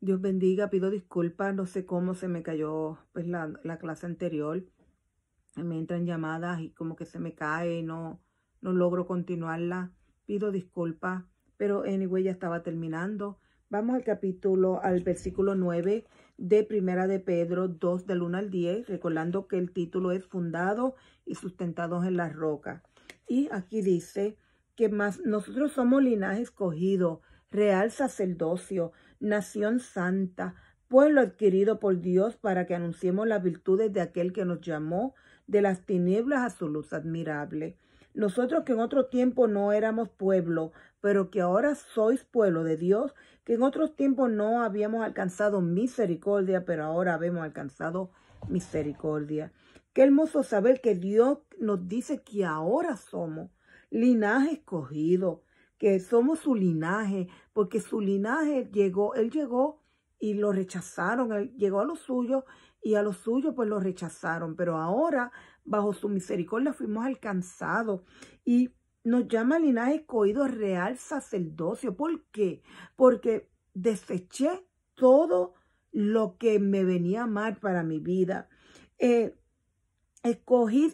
Dios bendiga, pido disculpas, no sé cómo se me cayó pues, la, clase anterior. Me entran llamadas y como que se me cae, no, no logro continuarla. Pido disculpas, pero anyway ya estaba terminando. Vamos al capítulo, al versículo 9 de Primera de Pedro 2 del 1 al 10, recordando que el título es Fundado y Sustentados en la Roca. Y aquí dice que más nosotros somos linaje escogido, real sacerdocio, nación santa, pueblo adquirido por Dios para que anunciemos las virtudes de aquel que nos llamó de las tinieblas a su luz admirable. Nosotros que en otro tiempo no éramos pueblo, pero que ahora sois pueblo de Dios, que en otros tiempos no habíamos alcanzado misericordia, pero ahora habemos alcanzado misericordia. Qué hermoso saber que Dios nos dice que ahora somos linaje escogido, que somos su linaje, porque su linaje llegó, él llegó y lo rechazaron, él llegó a los suyos y a los suyos pues lo rechazaron, pero ahora bajo su misericordia fuimos alcanzados y nos llama linaje escogido real sacerdocio. ¿Por qué? Porque deseché todo lo que me venía mal para mi vida. Eh, escogí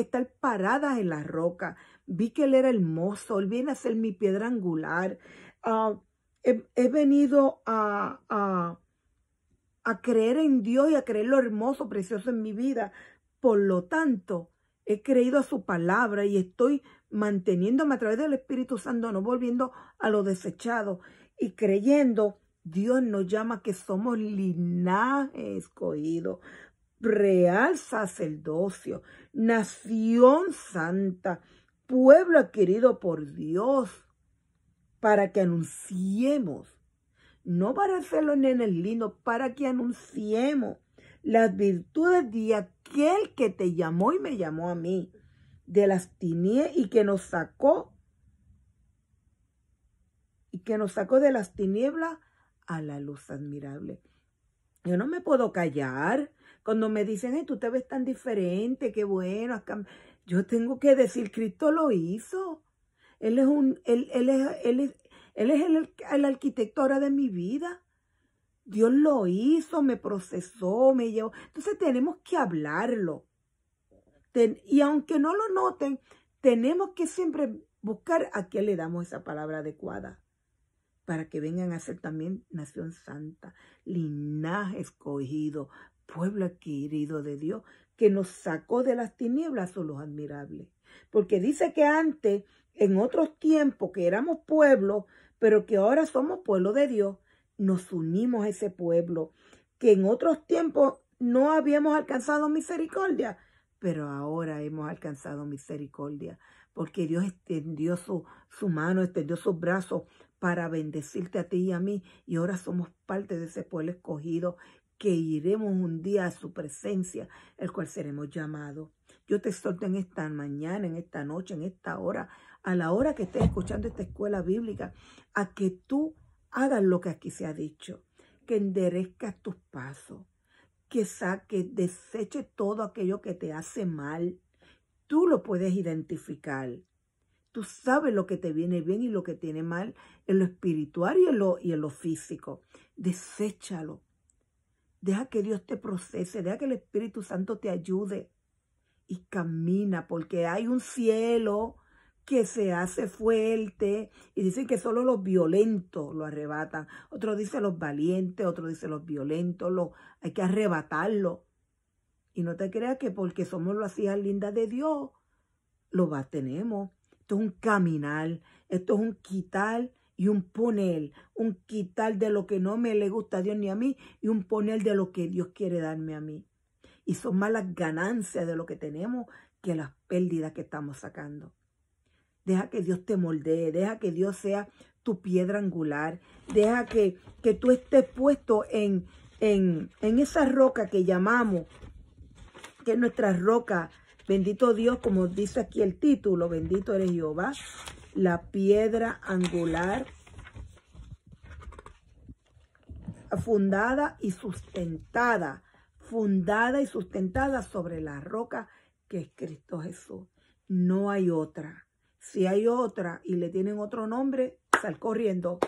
estar paradas en la roca. Vi que él era hermoso, él viene a ser mi piedra angular. Ah, he, venido a, a, a creer en Dios y a creer lo hermoso, precioso en mi vida. Por lo tanto, he creído a su palabra y estoy manteniéndome a través del Espíritu Santo, no volviendo a lo desechado y creyendo. Dios nos llama que somos linaje escogido real sacerdocio, nación santa, pueblo adquirido por Dios, para que anunciemos, no para hacerlo en el lindos, para que anunciemos las virtudes de aquel que te llamó y me llamó a mí, de las tinieblas y que nos sacó, y que nos sacó de las tinieblas a la luz admirable. Yo no me puedo callar cuando me dicen, tú te ves tan diferente, qué bueno, yo tengo que decir, Cristo lo hizo. Él es, un, él, él es, él es, el, arquitecto de mi vida. Dios lo hizo, me procesó, me llevó. Entonces tenemos que hablarlo. y aunque no lo noten, tenemos que siempre buscar a quién le damos esa palabra adecuada para que vengan a ser también nación santa, linaje escogido, pueblo adquirido de Dios, que nos sacó de las tinieblas son los admirables. Porque dice que antes, en otros tiempos, que éramos pueblo, pero que ahora somos pueblo de Dios, nos unimos a ese pueblo, que en otros tiempos no habíamos alcanzado misericordia, pero ahora hemos alcanzado misericordia, porque Dios extendió su, su mano, extendió sus brazos para bendecirte a ti y a mí, y ahora somos parte de ese pueblo escogido que iremos un día a su presencia, el cual seremos llamados. Yo te exhorto en esta mañana, en esta noche, en esta hora, a la hora que estés escuchando esta escuela bíblica, a que tú hagas lo que aquí se ha dicho, que enderezcas tus pasos, que saques, deseche todo aquello que te hace mal. Tú lo puedes identificar. Tú sabes lo que te viene bien y lo que tiene mal en lo espiritual y en lo, y en lo físico. Deséchalo Deja que Dios te procese, deja que el Espíritu Santo te ayude y camina, porque hay un cielo que se hace fuerte y dicen que solo los violentos lo arrebatan. Otro dice los valientes, otro dice los violentos, lo, hay que arrebatarlo. Y no te creas que porque somos las hijas lindas de Dios, lo tenemos. Esto es un caminar, esto es un quitar y un poner, un quitar de lo que no me le gusta a Dios ni a mí y un poner de lo que Dios quiere darme a mí. Y son más las ganancias de lo que tenemos que las pérdidas que estamos sacando. Deja que Dios te moldee, deja que Dios sea tu piedra angular, deja que, tú estés puesto en, en, en esa roca que llamamos, que es nuestra roca. Bendito Dios, como dice aquí el título, bendito eres Jehová, la piedra angular fundada y sustentada, fundada y sustentada sobre la roca que es Cristo Jesús. No hay otra. Si hay otra y le tienen otro nombre, sal corriendo.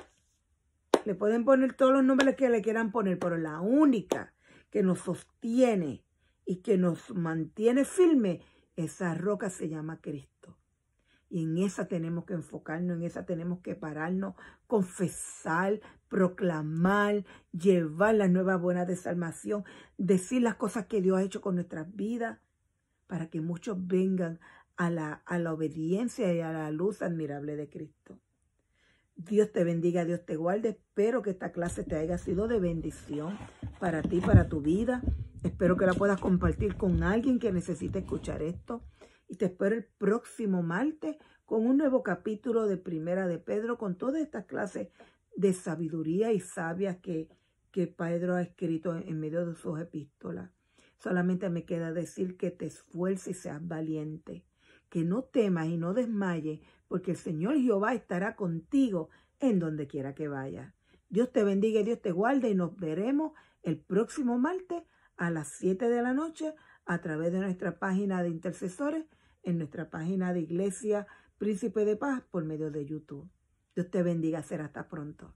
Le pueden poner todos los nombres que le quieran poner, pero la única que nos sostiene y que nos mantiene firme, esa roca se llama Cristo. Y en esa tenemos que enfocarnos, en esa tenemos que pararnos, confesar, proclamar, llevar la nueva buena desalmación, decir las cosas que Dios ha hecho con nuestras vidas, para que muchos vengan a la, a la obediencia y a la luz admirable de Cristo. Dios te bendiga, Dios te guarde. Espero que esta clase te haya sido de bendición para ti, para tu vida. Espero que la puedas compartir con alguien que necesite escuchar esto y te espero el próximo martes con un nuevo capítulo de Primera de Pedro, con todas estas clases de sabiduría y sabias que, Pedro ha escrito en, en medio de sus epístolas. Solamente me queda decir que te esfuerces y seas valiente, que no temas y no desmayes, porque el Señor Jehová estará contigo en donde quiera que vayas. Dios te bendiga y Dios te guarde y nos veremos el próximo martes a las 7 de la noche a través de nuestra página de intercesores, en nuestra página de Iglesia Príncipe de Paz por medio de YouTube. Dios te bendiga. Será hasta pronto.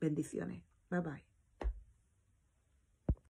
Bendiciones. Bye bye.